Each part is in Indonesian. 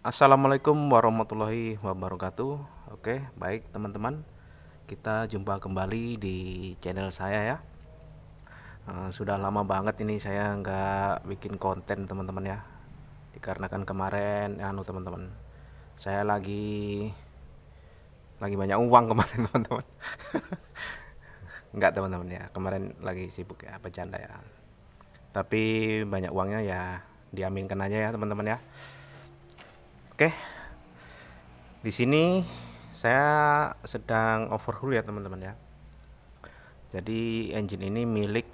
Assalamualaikum warahmatullahi wabarakatuh. Oke, baik teman-teman, kita jumpa kembali di channel saya ya. Eh, sudah lama banget ini saya nggak bikin konten teman-teman ya, dikarenakan kemarin, ya, anu teman-teman, saya lagi lagi banyak uang kemarin teman-teman. Enggak teman-teman ya, kemarin lagi sibuk ya, bercanda ya. Tapi banyak uangnya ya, diaminkan aja ya teman-teman ya. Oke. Di sini saya sedang overhaul ya teman-teman ya. Jadi engine ini milik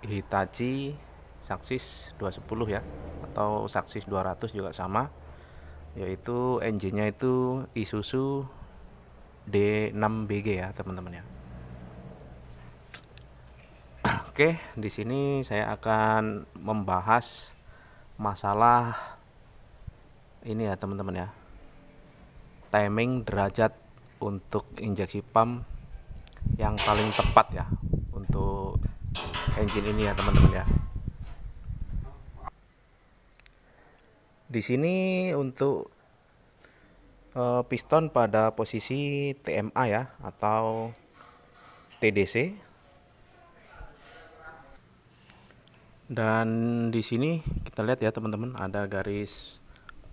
Hitachi Saksis 210 ya atau Saksis 200 juga sama yaitu engine-nya itu Isuzu D6BG ya teman-teman ya. Oke, di sini saya akan membahas masalah ini ya teman-teman ya timing derajat untuk injeksi pump yang paling tepat ya untuk engine ini ya teman-teman ya di sini untuk eh, piston pada posisi TMA ya atau TDC dan di sini kita lihat ya teman-teman ada garis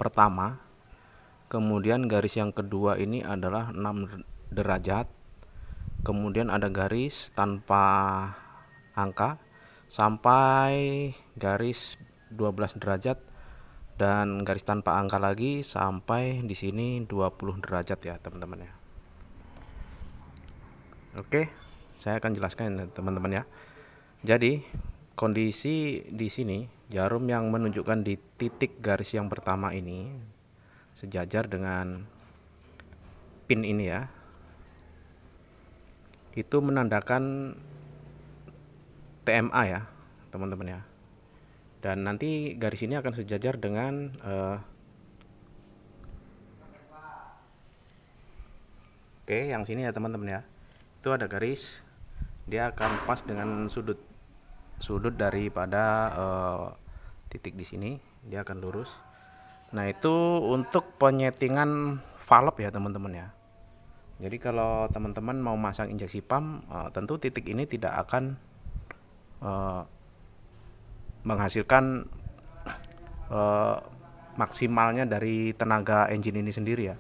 pertama kemudian garis yang kedua ini adalah 6 derajat kemudian ada garis tanpa angka sampai garis 12 derajat dan garis tanpa angka lagi sampai di sini 20 derajat ya teman-teman ya Oke saya akan jelaskan ya, teman-teman ya jadi kondisi di sini jarum yang menunjukkan di titik garis yang pertama ini sejajar dengan pin ini ya itu menandakan TMA ya teman-teman ya dan nanti garis ini akan sejajar dengan uh, oke yang sini ya teman-teman ya itu ada garis dia akan pas dengan sudut sudut daripada uh, titik di sini dia akan lurus nah itu untuk penyetingan valve ya teman-teman ya jadi kalau teman-teman mau masang injeksi pump uh, tentu titik ini tidak akan uh, menghasilkan uh, maksimalnya dari tenaga engine ini sendiri ya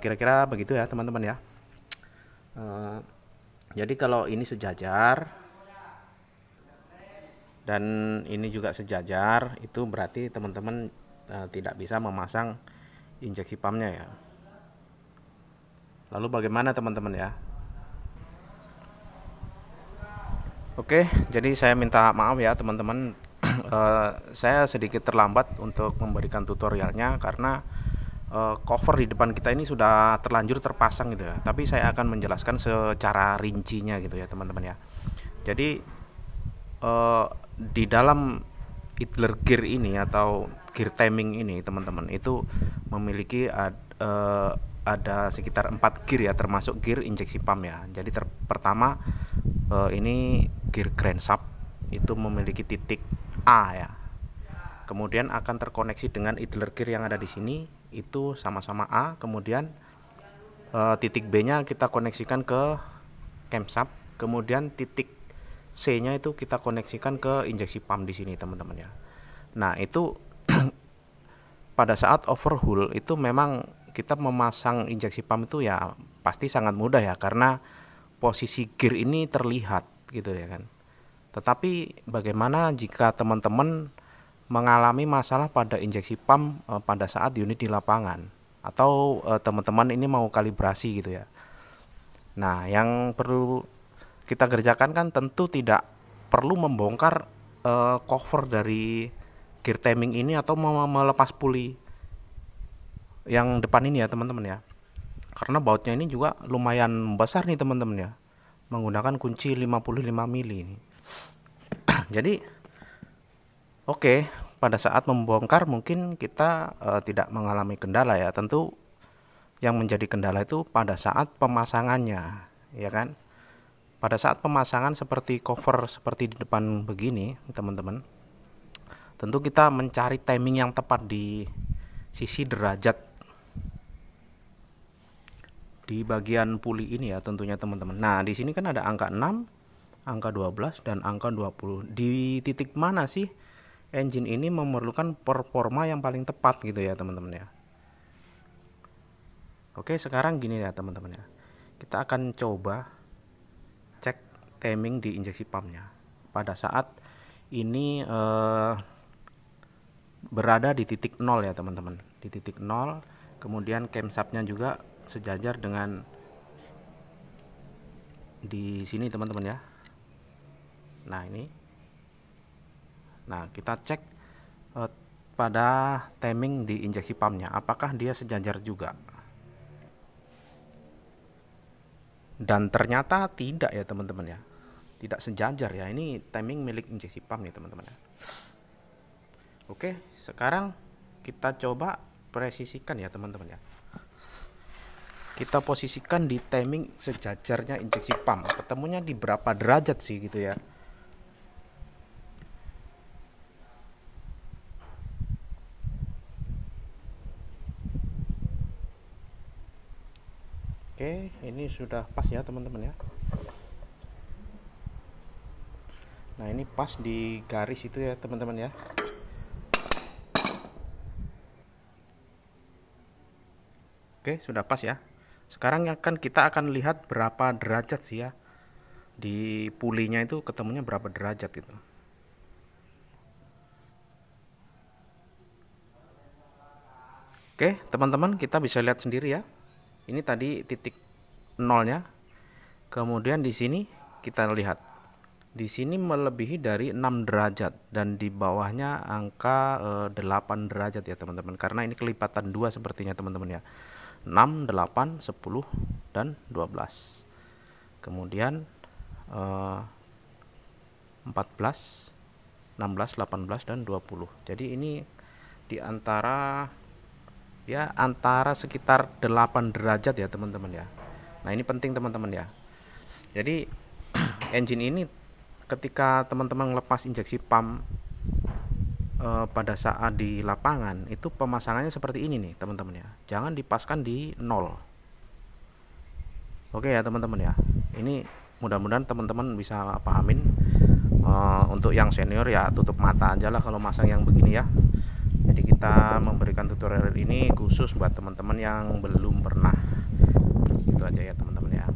kira-kira uh, begitu ya teman-teman ya uh, jadi kalau ini sejajar dan ini juga sejajar itu berarti teman-teman uh, tidak bisa memasang injeksi pumpnya ya lalu bagaimana teman-teman ya Oke, jadi saya minta maaf ya teman-teman. uh, saya sedikit terlambat untuk memberikan tutorialnya karena uh, cover di depan kita ini sudah terlanjur terpasang gitu ya. Tapi saya akan menjelaskan secara rincinya gitu ya teman-teman ya. Jadi uh, di dalam idler gear ini atau gear timing ini teman-teman itu memiliki ad, uh, ada sekitar empat gear ya termasuk gear injeksi pump ya jadi ter pertama uh, ini gear crankshaft itu memiliki titik A ya kemudian akan terkoneksi dengan idler gear yang ada di sini itu sama-sama A kemudian uh, titik B nya kita koneksikan ke camshaft kemudian titik C-nya itu kita koneksikan ke injeksi pump di sini teman-teman ya. Nah, itu pada saat overhaul itu memang kita memasang injeksi pump itu ya pasti sangat mudah ya karena posisi gear ini terlihat gitu ya kan. Tetapi bagaimana jika teman-teman mengalami masalah pada injeksi pump e, pada saat unit di lapangan atau eh, teman-teman ini mau kalibrasi gitu ya. Nah, yang perlu kita kerjakan kan tentu tidak perlu membongkar uh, cover dari gear timing ini atau mau melepas puli yang depan ini ya teman-teman ya karena bautnya ini juga lumayan besar nih teman-teman ya menggunakan kunci 55 mili ini jadi oke okay, pada saat membongkar mungkin kita uh, tidak mengalami kendala ya tentu yang menjadi kendala itu pada saat pemasangannya ya kan pada saat pemasangan seperti cover seperti di depan begini teman-teman tentu kita mencari timing yang tepat di sisi derajat di bagian puli ini ya tentunya teman-teman nah di sini kan ada angka 6 angka 12 dan angka 20 di titik mana sih engine ini memerlukan performa yang paling tepat gitu ya teman-teman ya oke sekarang gini ya teman-teman ya kita akan coba timing di injeksi pumpnya pada saat ini eh, berada di titik nol ya teman-teman di titik nol kemudian camshaftnya juga sejajar dengan di sini teman-teman ya nah ini nah kita cek eh, pada timing di injeksi pumpnya apakah dia sejajar juga dan ternyata tidak ya teman-teman ya tidak sejajar ya ini timing milik injeksi pump nih teman-teman ya. oke sekarang kita coba presisikan ya teman-teman ya kita posisikan di timing sejajarnya injeksi pump ketemunya di berapa derajat sih gitu ya sudah pas ya teman-teman ya nah ini pas di garis itu ya teman-teman ya oke sudah pas ya sekarang akan kita akan lihat berapa derajat sih ya di pulinya itu ketemunya berapa derajat itu Oke, teman-teman, kita bisa lihat sendiri ya. Ini tadi titik nolnya kemudian di sini kita lihat di sini melebihi dari 6 derajat dan di bawahnya angka e, eh, 8 derajat ya teman-teman karena ini kelipatan 2 sepertinya teman-teman ya 6 8 10 dan 12 kemudian e, 14 16 18 dan 20 jadi ini di antara ya antara sekitar 8 derajat ya teman-teman ya Nah, ini penting teman-teman ya. Jadi engine ini ketika teman-teman lepas injeksi pump eh, pada saat di lapangan itu pemasangannya seperti ini nih teman-teman ya jangan dipaskan di nol oke ya teman-teman ya ini mudah-mudahan teman-teman bisa pahamin eh, untuk yang senior ya tutup mata aja lah kalau masang yang begini ya jadi kita memberikan tutorial ini khusus buat teman-teman yang belum pernah itu aja ya teman-teman ya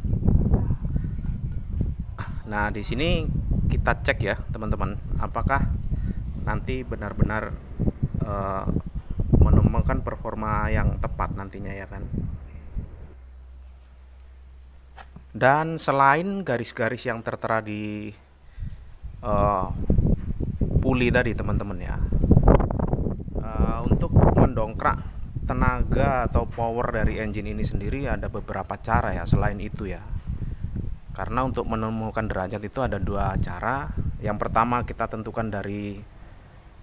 nah di sini kita cek ya teman-teman apakah nanti benar-benar uh, menemukan performa yang tepat nantinya ya kan dan selain garis-garis yang tertera di uh, puli tadi teman-teman ya tenaga atau power dari engine ini sendiri ada beberapa cara ya selain itu ya karena untuk menemukan derajat itu ada dua cara yang pertama kita tentukan dari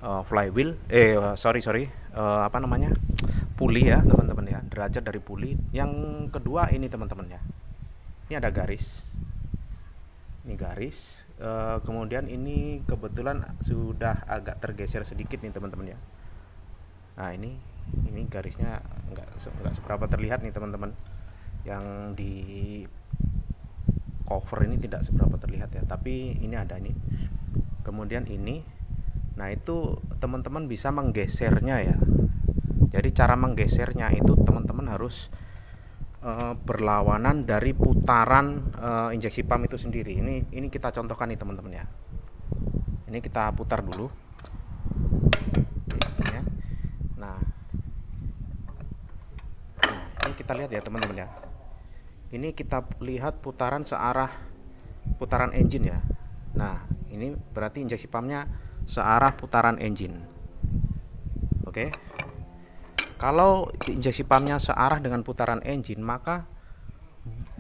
uh, flywheel eh sorry sorry uh, apa namanya puli ya teman-teman ya derajat dari puli yang kedua ini teman-teman ya ini ada garis ini garis uh, kemudian ini kebetulan sudah agak tergeser sedikit nih teman-teman ya nah ini ini garisnya nggak nggak seberapa terlihat nih teman-teman yang di cover ini tidak seberapa terlihat ya tapi ini ada ini kemudian ini nah itu teman-teman bisa menggesernya ya jadi cara menggesernya itu teman-teman harus e, berlawanan dari putaran e, injeksi pump itu sendiri ini ini kita contohkan nih teman-teman ya ini kita putar dulu kita lihat ya teman-teman ya ini kita lihat putaran searah putaran engine ya nah ini berarti injeksi pumpnya searah putaran engine oke kalau injeksi pumpnya searah dengan putaran engine maka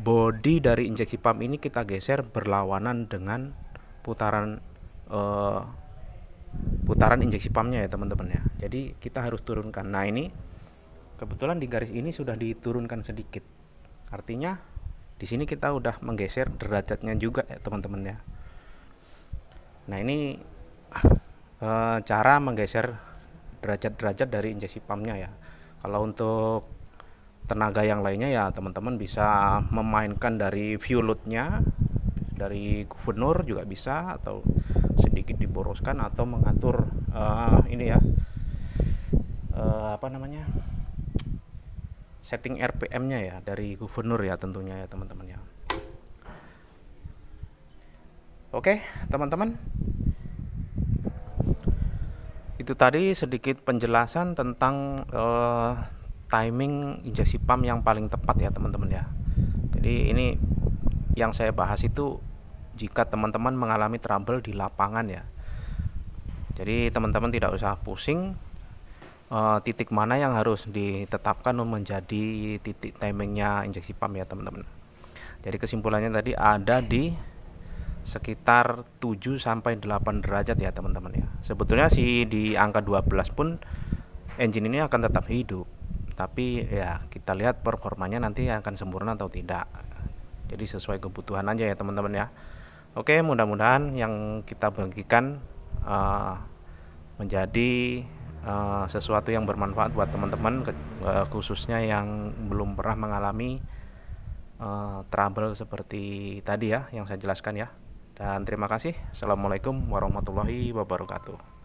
body dari injeksi pump ini kita geser berlawanan dengan putaran uh, putaran injeksi pumpnya ya teman-teman ya jadi kita harus turunkan nah ini Kebetulan di garis ini sudah diturunkan sedikit. Artinya di sini kita udah menggeser derajatnya juga ya teman-teman ya. Nah ini e, cara menggeser derajat-derajat dari injeksi pumpnya ya. Kalau untuk tenaga yang lainnya ya teman-teman bisa memainkan dari view loadnya dari gubernur juga bisa atau sedikit diboroskan atau mengatur uh, ini ya uh, apa namanya setting RPM-nya ya dari gubernur ya tentunya ya teman-teman ya. Oke, teman-teman. Itu tadi sedikit penjelasan tentang uh, timing injeksi pump yang paling tepat ya teman-teman ya. Jadi ini yang saya bahas itu jika teman-teman mengalami trouble di lapangan ya. Jadi teman-teman tidak usah pusing Eh, titik mana yang harus ditetapkan menjadi titik timingnya injeksi pump ya teman-teman. Jadi kesimpulannya tadi ada di sekitar 7 sampai 8 derajat ya teman-teman ya. Sebetulnya sih di angka 12 pun engine ini akan tetap hidup. Tapi ya kita lihat performanya nanti akan sempurna atau tidak. Jadi sesuai kebutuhan aja ya teman-teman ya. Oke, mudah-mudahan yang kita bagikan uh, menjadi Eh, sesuatu yang bermanfaat buat teman-teman eh, khususnya yang belum pernah mengalami uh, trouble seperti tadi ya yang saya jelaskan ya. Dan terima kasih. Assalamualaikum warahmatullahi wabarakatuh.